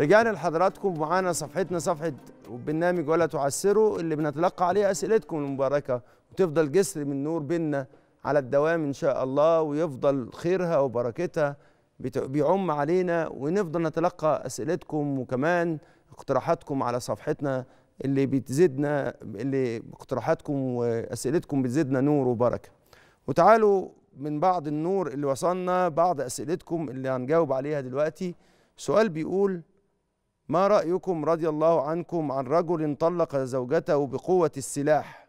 رجعنا لحضراتكم معانا صفحتنا صفحه برنامج ولا تعسروا اللي بنتلقى عليه اسئلتكم المباركه وتفضل جسر من نور بينا على الدوام ان شاء الله ويفضل خيرها وبركتها بيعم علينا ونفضل نتلقى اسئلتكم وكمان اقتراحاتكم على صفحتنا اللي بتزيدنا اللي اقتراحاتكم واسئلتكم بتزيدنا نور وبركه وتعالوا من بعض النور اللي وصلنا بعض اسئلتكم اللي هنجاوب عليها دلوقتي سؤال بيقول ما رأيكم رضي الله عنكم عن رجل طلق زوجته بقوة السلاح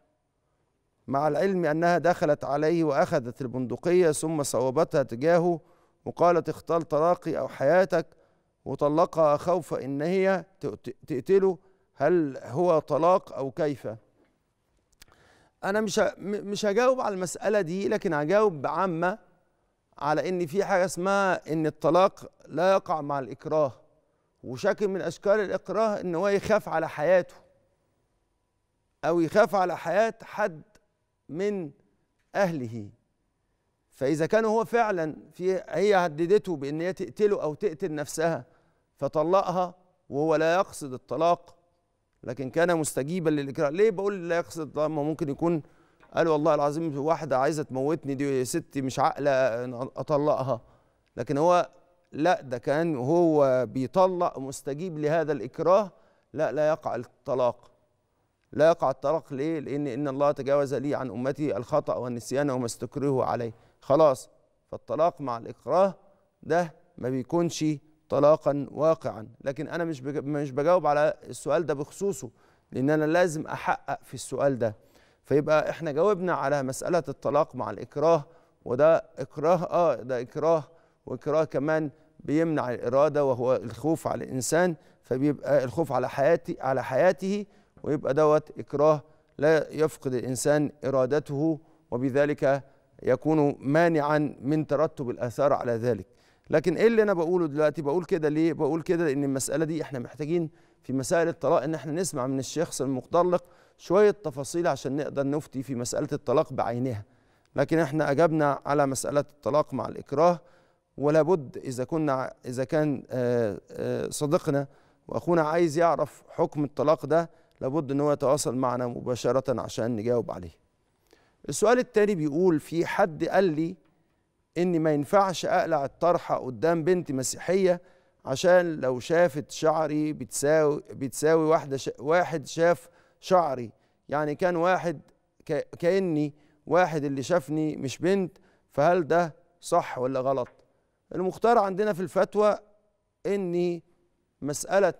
مع العلم أنها دخلت عليه وأخذت البندقية ثم صوبتها تجاهه وقالت اختار طلاقي أو حياتك وطلقها خوف إن هي تقتله هل هو طلاق أو كيف أنا مش مش هجاوب على المسألة دي لكن هجاوب بعامة على إن في حاجة اسمها إن الطلاق لا يقع مع الإكراه وشكل من اشكال الاكراه ان هو يخاف على حياته او يخاف على حياه حد من اهله فاذا كان هو فعلا في هي هددته بان هي تقتله او تقتل نفسها فطلقها وهو لا يقصد الطلاق لكن كان مستجيبا للاكراه ليه بقول لا يقصد ما ممكن يكون قال والله العظيم واحده عايزه تموتني دي ستي مش عاقله اطلقها لكن هو لا ده كان هو بيطلق مستجيب لهذا الإكراه لا لا يقع الطلاق لا يقع الطلاق ليه؟ لأن إن الله تجاوز لي عن أمتي الخطأ والنسيان وما استكرهوا عليه خلاص فالطلاق مع الإكراه ده ما بيكونش طلاقا واقعا لكن أنا مش مش بجاوب على السؤال ده بخصوصه لأن أنا لازم أحقق في السؤال ده فيبقى إحنا جاوبنا على مسألة الطلاق مع الإكراه وده إكراه آه ده إكراه والكراهه كمان بيمنع الإرادة وهو الخوف على الإنسان فبيبقى الخوف على حياتي على حياته ويبقى دوت إكراه لا يفقد الإنسان إرادته وبذلك يكون مانعا من ترتب الآثار على ذلك لكن ايه اللي انا بقوله دلوقتي بقول كده ليه بقول كده لان المساله دي احنا محتاجين في مسائل الطلاق ان احنا نسمع من الشخص المطلق شويه تفاصيل عشان نقدر نفتي في مساله الطلاق بعينها لكن احنا اجبنا على مساله الطلاق مع الاكراه ولا بد اذا كنا اذا كان آه، آه، صديقنا واخونا عايز يعرف حكم الطلاق ده لابد ان هو يتواصل معنا مباشره عشان نجاوب عليه السؤال التاني بيقول في حد قال لي ان ما ينفعش اقلع الطرحه قدام بنت مسيحيه عشان لو شافت شعري بتساوي بتساوي واحده شا واحد شاف شعري يعني كان واحد كاني واحد اللي شافني مش بنت فهل ده صح ولا غلط المختار عندنا في الفتوى ان مساله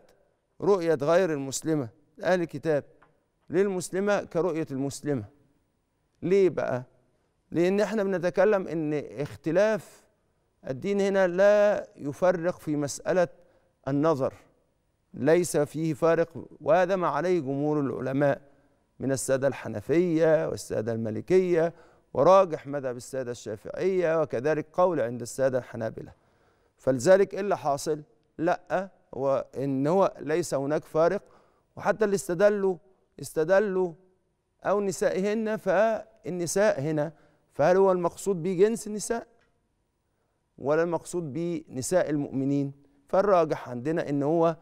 رؤيه غير المسلمه اهل الكتاب للمسلمه كرؤيه المسلمه ليه بقى لان احنا بنتكلم ان اختلاف الدين هنا لا يفرق في مساله النظر ليس فيه فارق وهذا ما عليه جمهور العلماء من الساده الحنفيه والساده المالكيه وراجح مذهب السادة الشافعية وكذلك قول عند السادة الحنابلة فلذلك إيه اللي حاصل؟ لأ وإن هو ليس هناك فارق وحتى اللي استدلوا استدلوا أو نسائهن فالنساء هنا فهل هو المقصود به جنس النساء ولا المقصود به نساء المؤمنين فالراجح عندنا إن هو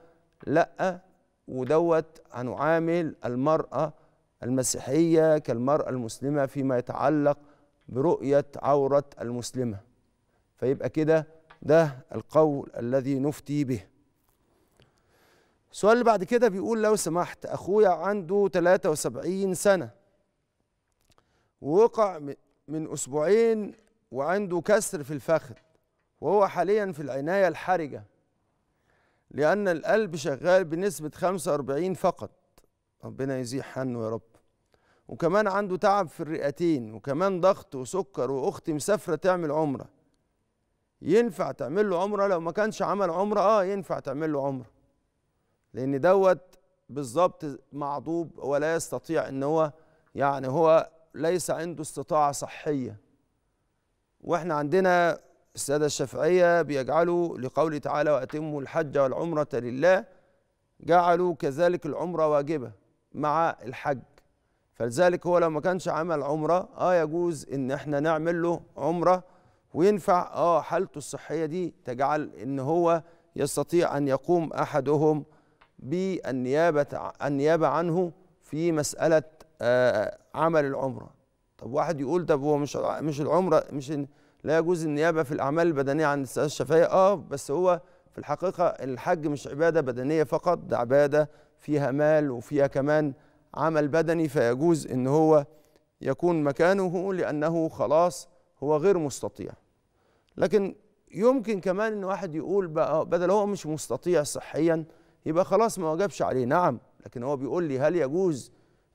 لأ ودوت هنعامل المرأة المسيحيه كالمراه المسلمه فيما يتعلق برؤيه عوره المسلمه فيبقى كده ده القول الذي نفتي به السؤال اللي بعد كده بيقول لو سمحت اخويا عنده 73 سنه ووقع من اسبوعين وعنده كسر في الفخذ وهو حاليا في العنايه الحرجه لان القلب شغال بنسبه 45 فقط ربنا يزيح عنه يا رب وكمان عنده تعب في الرئتين وكمان ضغط وسكر واختي مسافره تعمل عمره ينفع تعمل له عمره لو ما كانش عمل عمره اه ينفع تعمل له عمره لان دوت بالظبط معضوب ولا يستطيع ان هو يعني هو ليس عنده استطاعه صحيه واحنا عندنا الساده الشافعيه بيجعلوا لقوله تعالى واتموا الحج والعمره لله جعلوا كذلك العمره واجبه مع الحج فلذلك هو لو ما كانش عمل عمرة اه يجوز ان احنا نعمل له عمرة وينفع اه حالته الصحية دي تجعل ان هو يستطيع ان يقوم احدهم بالنيابة النيابة عنه في مسألة آه عمل العمرة طب واحد يقول طب هو مش مش العمرة مش لا يجوز النيابة في الأعمال البدنية عن الشفاية اه بس هو في الحقيقة الحج مش عبادة بدنية فقط ده عبادة فيها مال وفيها كمان عمل بدني فيجوز ان هو يكون مكانه لانه خلاص هو غير مستطيع لكن يمكن كمان ان واحد يقول بقى آه، بدل هو مش مستطيع صحيا يبقى خلاص ما وجبش عليه نعم لكن هو بيقول لي هل يجوز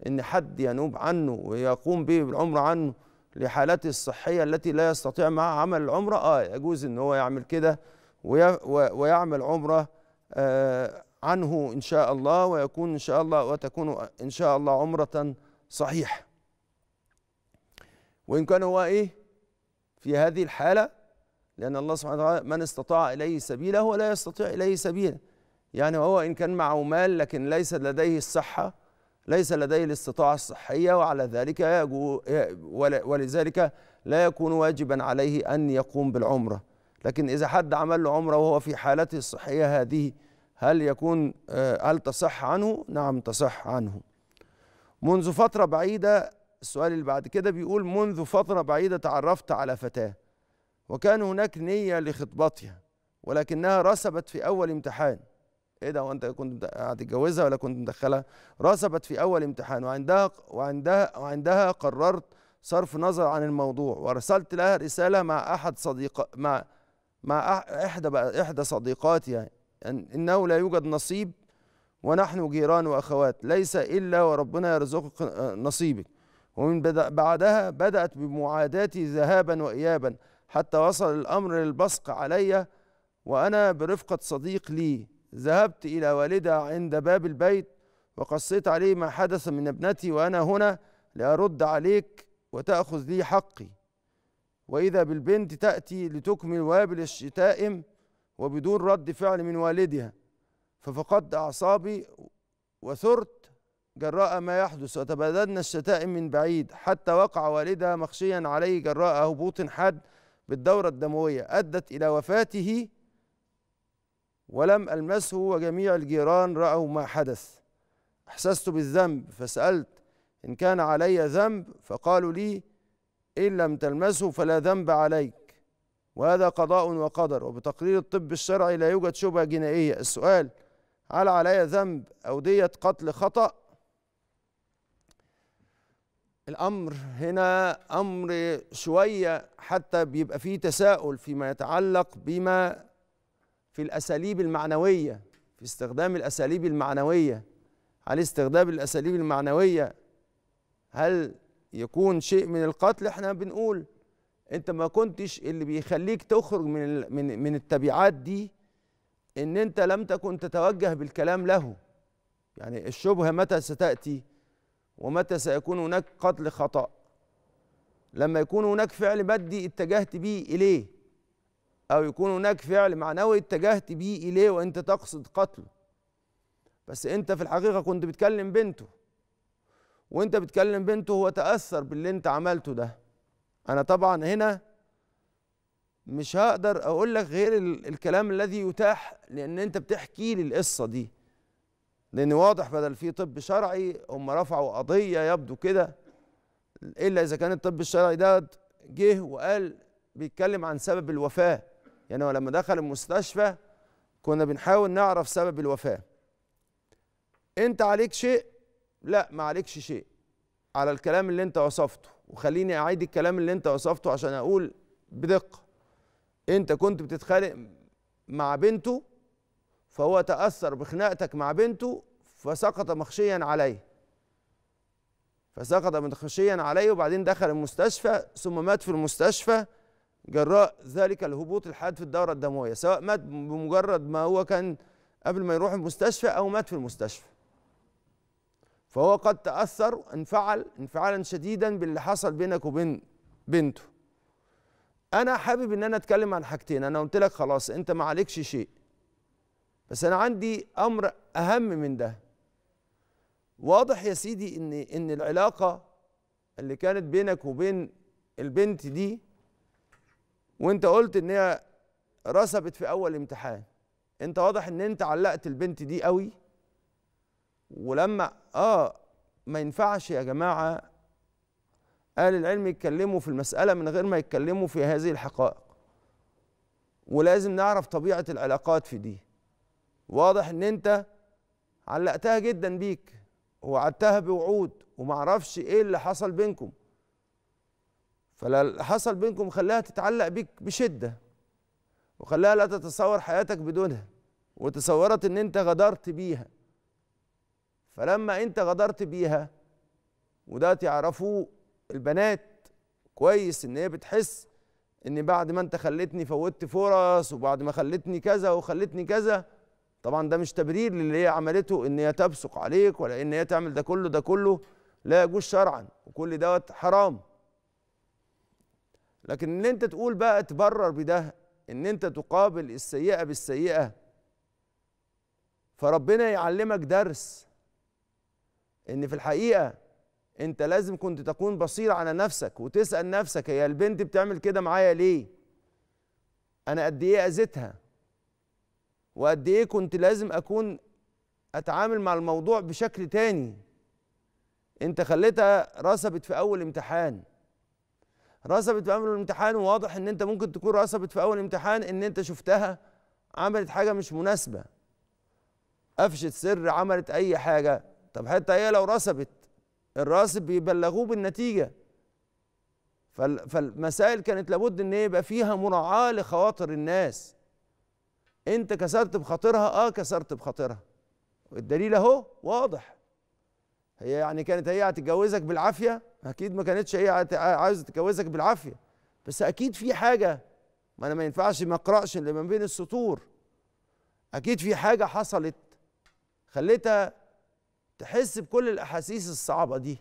ان حد ينوب عنه ويقوم به بالعمر عنه لحالته الصحيه التي لا يستطيع معها عمل العمره اه يجوز ان هو يعمل كده ويعمل عمره آه، عنه إن شاء الله ويكون إن شاء الله وتكون إن شاء الله عمرة صحيحة وإن كان هو إيه في هذه الحالة لأن الله سبحانه وتعالى من استطاع إليه سبيلا ولا يستطيع إليه سبيلا يعني هو إن كان معه مال لكن ليس لديه الصحة ليس لديه الاستطاعة الصحية وعلى ذلك ولذلك لا يكون واجبا عليه أن يقوم بالعمرة لكن إذا حد عمل له عمرة وهو في حالته الصحية هذه هل يكون آه، هل تصح عنه؟ نعم تصح عنه. منذ فترة بعيدة السؤال اللي بعد كده بيقول منذ فترة بعيدة تعرفت على فتاة وكان هناك نية لخطبتها ولكنها رسبت في أول امتحان ايه ده وانت كنت هتتجوزها ولا كنت مدخلها؟ رسبت في أول امتحان وعندها وعندها وعندها قررت صرف نظر عن الموضوع وارسلت لها رسالة مع أحد صديق مع مع إحدى إحدى صديقاتي يعني انه لا يوجد نصيب ونحن جيران واخوات ليس الا وربنا يرزقك نصيبك ومن بعدها بدات بمعاداتي ذهابا وايابا حتى وصل الامر للبصق علي وانا برفقه صديق لي ذهبت الى والدها عند باب البيت وقصيت عليه ما حدث من ابنتي وانا هنا لارد عليك وتاخذ لي حقي واذا بالبنت تاتي لتكمل وابل الشتائم وبدون رد فعل من والدها ففقدت أعصابي وثرت جراء ما يحدث وتبادلنا الشتائم من بعيد حتى وقع والدها مخشيا عليه جراء هبوط حاد بالدورة الدموية أدت إلى وفاته ولم ألمسه وجميع الجيران رأوا ما حدث أحسست بالذنب فسألت إن كان علي ذنب فقالوا لي إن لم تلمسه فلا ذنب عليك وهذا قضاء وقدر وبتقرير الطب الشرعي لا يوجد شبهة جنائية السؤال هل علي ذنب أو دية قتل خطأ الأمر هنا أمر شوية حتى بيبقى فيه تساؤل فيما يتعلق بما في الأساليب المعنوية في استخدام الأساليب المعنوية هل استخدام الأساليب المعنوية هل يكون شيء من القتل احنا بنقول انت ما كنتش اللي بيخليك تخرج من من من التبعات دي ان انت لم تكن تتوجه بالكلام له يعني الشبهه متى ستاتي ومتى سيكون هناك قتل خطا لما يكون هناك فعل مادي اتجهت به اليه او يكون هناك فعل معنوي اتجهت به اليه وانت تقصد قتله بس انت في الحقيقه كنت بتكلم بنته وانت بتكلم بنته هو تاثر باللي انت عملته ده انا طبعا هنا مش هقدر اقول لك غير الكلام الذي يتاح لان انت بتحكي لي القصه دي لان واضح بدل في طب شرعي هم رفعوا قضيه يبدو كده الا اذا كان الطب الشرعي ده جه وقال بيتكلم عن سبب الوفاه يعني هو لما دخل المستشفى كنا بنحاول نعرف سبب الوفاه انت عليك شيء لا ما عليكش شيء على الكلام اللي انت وصفته وخليني اعيد الكلام اللي انت وصفته عشان اقول بدقه انت كنت بتتخانق مع بنته فهو تاثر بخناقتك مع بنته فسقط مخشيا عليه فسقط مخشيا عليه وبعدين دخل المستشفى ثم مات في المستشفى جراء ذلك الهبوط الحاد في الدوره الدمويه سواء مات بمجرد ما هو كان قبل ما يروح المستشفى او مات في المستشفى فهو قد تأثر انفعل انفعالا شديدا باللي حصل بينك وبين بنته أنا حابب إن أنا أتكلم عن حاجتين أنا قلت لك خلاص أنت ما عليكش شيء بس أنا عندي أمر أهم من ده واضح يا سيدي إن إن العلاقة اللي كانت بينك وبين البنت دي وأنت قلت إن هي رسبت في أول امتحان أنت واضح إن أنت علقت البنت دي قوي ولما اه ما ينفعش يا جماعه اهل العلم يتكلموا في المساله من غير ما يتكلموا في هذه الحقائق ولازم نعرف طبيعه العلاقات في دي واضح ان انت علقتها جدا بيك ووعدتها بوعود ومعرفش ايه اللي حصل بينكم فاللي حصل بينكم خلاها تتعلق بيك بشده وخلاها لا تتصور حياتك بدونها وتصورت ان انت غدرت بيها فلما انت غدرت بيها وده تعرفوه البنات كويس ان هي بتحس ان بعد ما انت خلتني فوتت فرص وبعد ما خلتني كذا وخلتني كذا طبعا ده مش تبرير للي هي عملته ان هي تبصق عليك ولا ان هي تعمل ده كله ده كله لا يجوز شرعا وكل دوت حرام لكن ان انت تقول بقى تبرر بده ان انت تقابل السيئه بالسيئه فربنا يعلمك درس ان في الحقيقه انت لازم كنت تكون بصير على نفسك وتسال نفسك هي البنت بتعمل كده معايا ليه انا قد ايه اذيتها وقد ايه كنت لازم اكون اتعامل مع الموضوع بشكل تاني انت خليتها رسبت في اول امتحان رسبت في اول امتحان وواضح ان انت ممكن تكون رسبت في اول امتحان ان انت شفتها عملت حاجه مش مناسبه قفشت سر عملت اي حاجه طب حتى هي لو رسبت الراسب بيبلغوه بالنتيجه فالمسائل كانت لابد ان يبقى فيها مراعاه لخواطر الناس انت كسرت بخاطرها اه كسرت بخاطرها والدليل اهو واضح هي يعني كانت هي هتتجوزك بالعافيه اكيد ما كانتش هي عايزه تتجوزك بالعافيه بس اكيد في حاجه ما انا ما ينفعش ما اقراش اللي ما بين السطور اكيد في حاجه حصلت خليتها تحس بكل الاحاسيس الصعبه دي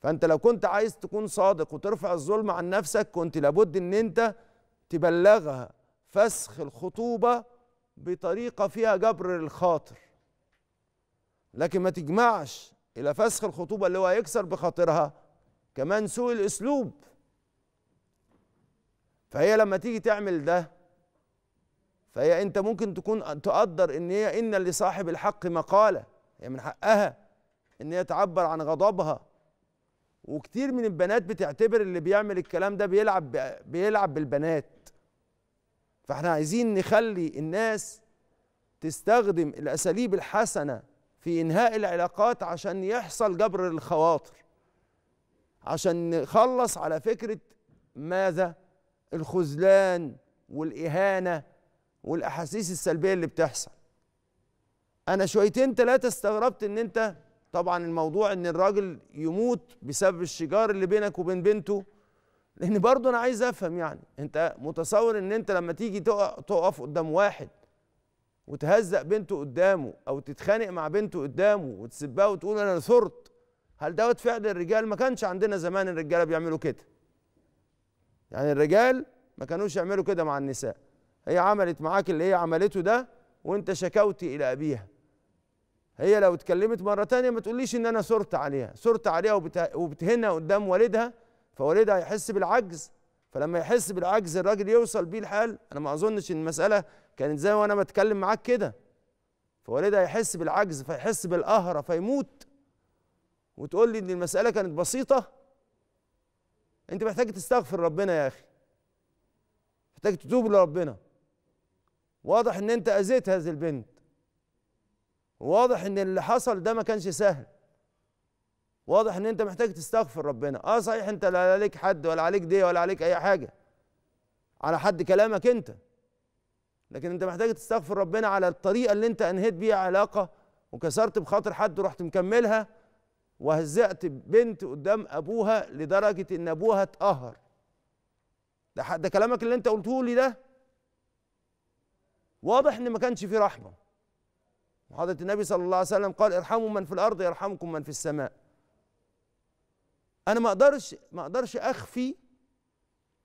فانت لو كنت عايز تكون صادق وترفع الظلم عن نفسك كنت لابد ان انت تبلغها فسخ الخطوبه بطريقه فيها جبر الخاطر لكن ما تجمعش الى فسخ الخطوبه اللي هو هيكسر بخاطرها كمان سوء الاسلوب فهي لما تيجي تعمل ده فهي انت ممكن تكون تقدر ان هي ان لصاحب الحق مقاله هي من حقها ان هي تعبر عن غضبها وكتير من البنات بتعتبر اللي بيعمل الكلام ده بيلعب بيلعب بالبنات فاحنا عايزين نخلي الناس تستخدم الاساليب الحسنه في انهاء العلاقات عشان يحصل جبر الخواطر عشان نخلص على فكره ماذا الخذلان والاهانه والاحاسيس السلبيه اللي بتحصل انا شويتين ثلاثه استغربت ان انت طبعا الموضوع ان الراجل يموت بسبب الشجار اللي بينك وبين بنته لان برضه انا عايز افهم يعني انت متصور ان انت لما تيجي تقف قدام واحد وتهزق بنته قدامه او تتخانق مع بنته قدامه وتسبها وتقول انا ثرت هل دوت فعل الرجال ما كانش عندنا زمان الرجاله بيعملوا كده يعني الرجال ما كانوش يعملوا كده مع النساء هي عملت معاك اللي هي عملته ده وانت شكوتي الى ابيها هي لو اتكلمت مرة تانية ما تقوليش ان انا صرت عليها صرت عليها وبتهنها قدام والدها فوالدها هيحس بالعجز فلما يحس بالعجز الراجل يوصل بيه الحال انا ما اظنش ان المسألة كانت زي وانا بتكلم معاك كده فوالدها يحس بالعجز فيحس بالقهر فيموت وتقول لي ان المسألة كانت بسيطة انت محتاج تستغفر ربنا يا اخي محتاج تتوب لربنا واضح ان انت اذيت هذه البنت واضح ان اللي حصل ده ما كانش سهل واضح ان انت محتاج تستغفر ربنا اه صحيح انت لا عليك حد ولا عليك دي ولا عليك اي حاجه على حد كلامك انت لكن انت محتاج تستغفر ربنا على الطريقه اللي انت انهيت بيها علاقه وكسرت بخاطر حد ورحت مكملها وهزأت بنت قدام ابوها لدرجه ان ابوها اتقهر ده, ده كلامك اللي انت قلته لي ده واضح ان ما كانش فيه رحمه وحضرة النبي صلى الله عليه وسلم قال ارحموا من في الأرض يرحمكم من في السماء أنا ما أقدرش ما أقدرش أخفي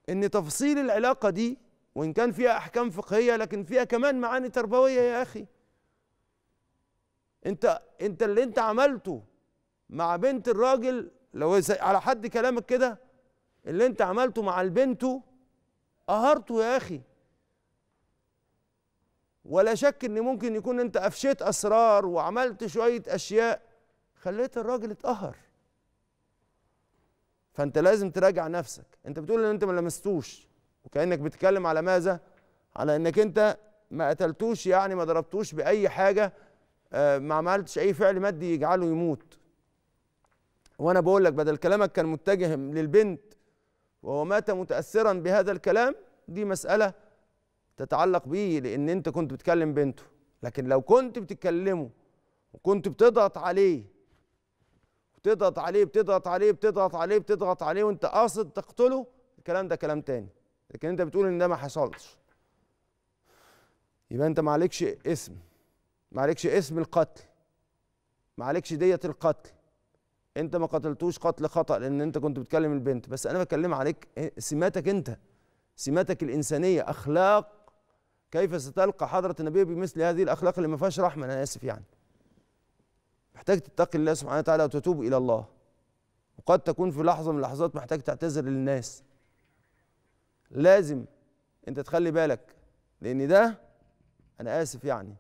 إن تفصيل العلاقة دي وإن كان فيها أحكام فقهية لكن فيها كمان معاني تربوية يا أخي أنت أنت اللي أنت عملته مع بنت الراجل لو على حد كلامك كده اللي أنت عملته مع البنته قهرته يا أخي ولا شك ان ممكن يكون انت افشيت اسرار وعملت شويه اشياء خليت الراجل اتقهر فانت لازم تراجع نفسك انت بتقول ان انت ما لمستوش وكانك بتتكلم على ماذا على انك انت ما قتلتوش يعني ما ضربتوش باي حاجه آه، ما عملتش اي فعل مادي يجعله يموت وانا بقول لك بدل كلامك كان متجه للبنت وهو مات متاثرا بهذا الكلام دي مساله تتعلق بيه لان انت كنت بتكلم بنته لكن لو كنت بتتكلمه وكنت بتضغط عليه بتضغط عليه بتضغط عليه بتضغط عليه بتضغط عليه وانت قاصد تقتله الكلام ده كلام تاني لكن انت بتقول ان ده ما حصلش يبقى انت ما عليكش اسم ما عليكش اسم القتل ما عليكش دية القتل انت ما قتلتوش قتل خطأ لان انت كنت بتكلم البنت بس انا بكلم عليك اه، سماتك انت سماتك الانسانية اخلاق كيف ستلقى حضرة النبي بمثل هذه الأخلاق اللي ما فيهاش رحمة أنا آسف يعني محتاج تتقي الله سبحانه وتعالى وتتوب إلى الله وقد تكون في لحظة من اللحظات محتاج تعتذر للناس لازم أنت تخلي بالك لأن ده أنا آسف يعني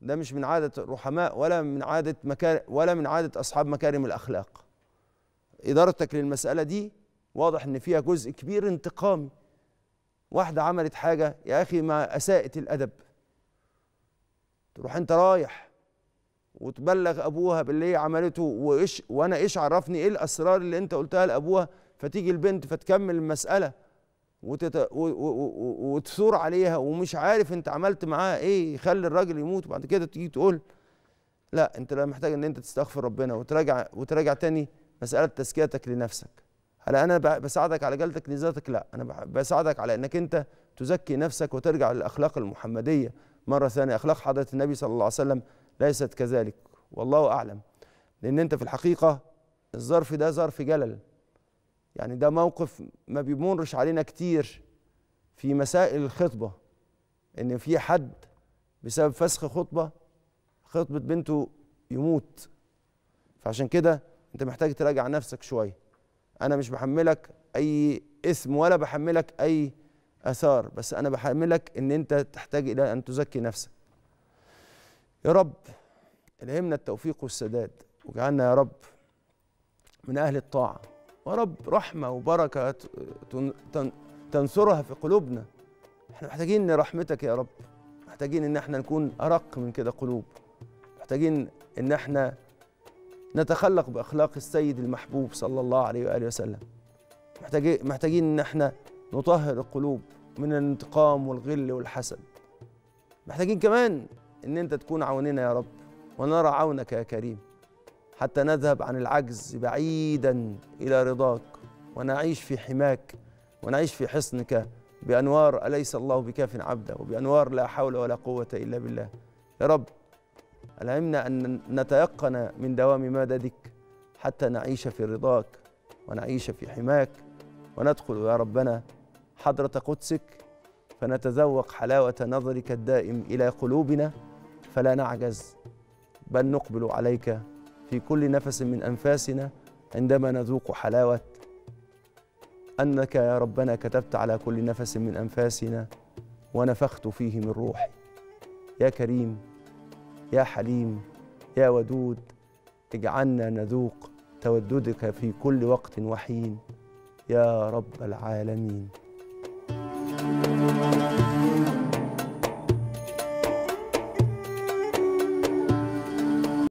ده مش من عادة الرحماء ولا من عادة مكار ولا من عادة أصحاب مكارم الأخلاق إدارتك للمسألة دي واضح إن فيها جزء كبير انتقامي واحدة عملت حاجة يا أخي ما أساءت الأدب تروح أنت رايح وتبلغ أبوها باللي هي عملته وإيش وأنا إيش عرفني إيه الأسرار اللي أنت قلتها لأبوها فتيجي البنت فتكمل المسألة وتت... و... و... و... وتثور عليها ومش عارف أنت عملت معاها إيه يخلي الراجل يموت وبعد كده تيجي تقول لا أنت لا محتاج إن أنت تستغفر ربنا وتراجع وتراجع تاني مسألة تزكيتك لنفسك هل انا بساعدك على جلدك لذاتك لا انا بساعدك على انك انت تزكي نفسك وترجع للاخلاق المحمديه مره ثانيه اخلاق حضره النبي صلى الله عليه وسلم ليست كذلك والله اعلم لان انت في الحقيقه الظرف ده ظرف جلل يعني ده موقف ما بيمرش علينا كتير في مسائل الخطبه ان في حد بسبب فسخ خطبه خطبه بنته يموت فعشان كده انت محتاج تراجع نفسك شويه انا مش بحملك اي اثم ولا بحملك اي اثار بس انا بحملك ان انت تحتاج الى ان تزكي نفسك يا رب الهمنا التوفيق والسداد وجعلنا يا رب من اهل الطاعه يا رب رحمه وبركه تنثرها في قلوبنا احنا محتاجين رحمتك يا رب محتاجين ان احنا نكون ارق من كده قلوب محتاجين ان احنا نتخلق باخلاق السيد المحبوب صلى الله عليه واله وسلم محتاجين محتاجين ان احنا نطهر القلوب من الانتقام والغل والحسد محتاجين كمان ان انت تكون عوننا يا رب ونرى عونك يا كريم حتى نذهب عن العجز بعيدا الى رضاك ونعيش في حماك ونعيش في حصنك بانوار اليس الله بكاف عبده وبانوار لا حول ولا قوه الا بالله يا رب ألهمنا أن نتيقن من دوام مددك حتى نعيش في رضاك ونعيش في حماك وندخل يا ربنا حضرة قدسك فنتذوق حلاوة نظرك الدائم إلى قلوبنا فلا نعجز بل نقبل عليك في كل نفس من أنفاسنا عندما نذوق حلاوة أنك يا ربنا كتبت على كل نفس من أنفاسنا ونفخت فيه من روحي يا كريم يا حليم يا ودود اجعلنا نذوق توددك في كل وقت وحين يا رب العالمين